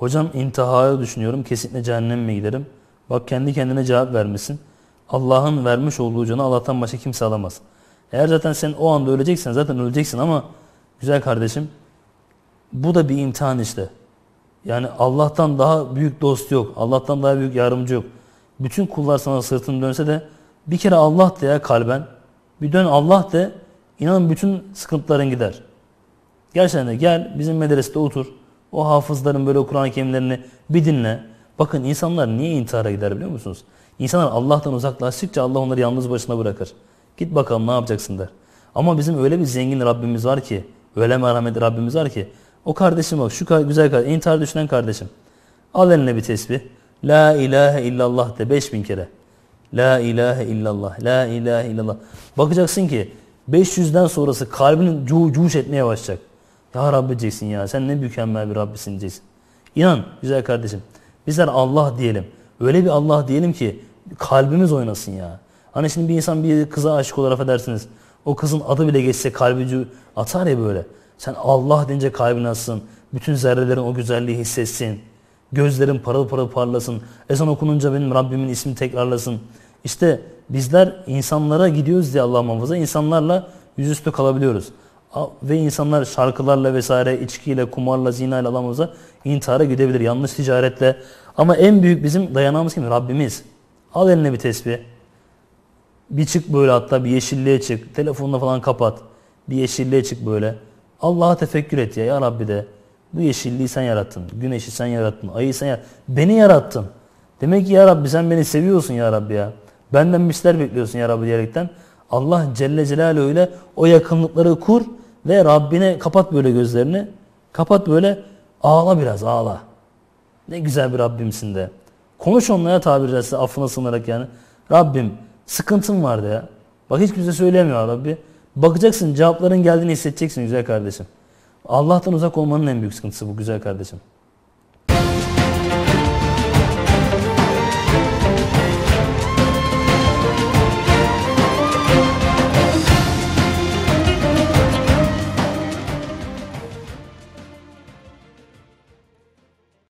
Hocam intihaya düşünüyorum kesinlikle cehenneme mi giderim? Bak kendi kendine cevap vermesin. Allah'ın vermiş olduğu canı Allah'tan başka kimse alamaz. Eğer zaten sen o anda öleceksen zaten öleceksin ama güzel kardeşim bu da bir imtihan işte. Yani Allah'tan daha büyük dost yok. Allah'tan daha büyük yardımcı yok. Bütün kullar sana sırtını dönse de bir kere Allah de ya kalben. Bir dön Allah de. İnanın bütün sıkıntıların gider. Gerçekten de gel bizim medresede otur. O hafızların böyle Kur'an-ı Kerimlerini bir dinle. Bakın insanlar niye intihara gider biliyor musunuz? İnsanlar Allah'tan uzaklaştıkça Allah onları yalnız başına bırakır. Git bakalım ne yapacaksın der. Ama bizim öyle bir zengin Rabbimiz var ki, öyle merhametli Rabbimiz var ki, o kardeşim bak şu güzel kardeşim, intihar düşünen kardeşim. Al eline bir tesbih. La ilahe illallah de 5000 kere. La ilahe illallah, la ilahe illallah. Bakacaksın ki 500'den sonrası kalbinin cuğuş etmeye başlayacak. Ya Rabbi diyeceksin ya sen ne mükemmel bir Rabbisin diyeceksin. İnan güzel kardeşim bizler Allah diyelim. Öyle bir Allah diyelim ki kalbimiz oynasın ya. Hani şimdi bir insan bir kıza aşık olur edersiniz O kızın adı bile geçse kalbici atar ya böyle. Sen Allah deyince kalbin atsın. Bütün zerrelerin o güzelliği hissetsin. Gözlerin parıl parıl parlasın. Ezan okununca benim Rabbimin ismi tekrarlasın. İşte bizler insanlara gidiyoruz diye Allah muhafaza. insanlarla yüzüstü kalabiliyoruz ve insanlar şarkılarla vesaire içkiyle, kumarla, zinayla alamazsa intihara gidebilir. Yanlış ticaretle. Ama en büyük bizim dayanağımız kim? Rabbimiz. Al eline bir tesbih. Bir çık böyle hatta bir yeşilliğe çık. Telefonla falan kapat. Bir yeşilliğe çık böyle. Allah'a tefekkür et ya. Ya Rabbi de bu yeşilliği sen yarattın. Güneşi sen yarattın. Ayı sen yarattın. Beni yarattın. Demek ki ya Rabbi sen beni seviyorsun ya Rabbi ya. Benden bir şeyler bekliyorsun ya Rabbi diyerekten Allah Celle Celaluhu ile o yakınlıkları kur ve Rabbine kapat böyle gözlerini. Kapat böyle ağla biraz ağla. Ne güzel bir Rabbimsin de. Konuş onlara tabiri caizse affına sığınarak yani. Rabbim sıkıntım vardı ya. Bak hiç kimse söylemiyor Rabbi. Bakacaksın cevapların geldiğini hissedeceksin güzel kardeşim. Allah'tan uzak olmanın en büyük sıkıntısı bu güzel kardeşim.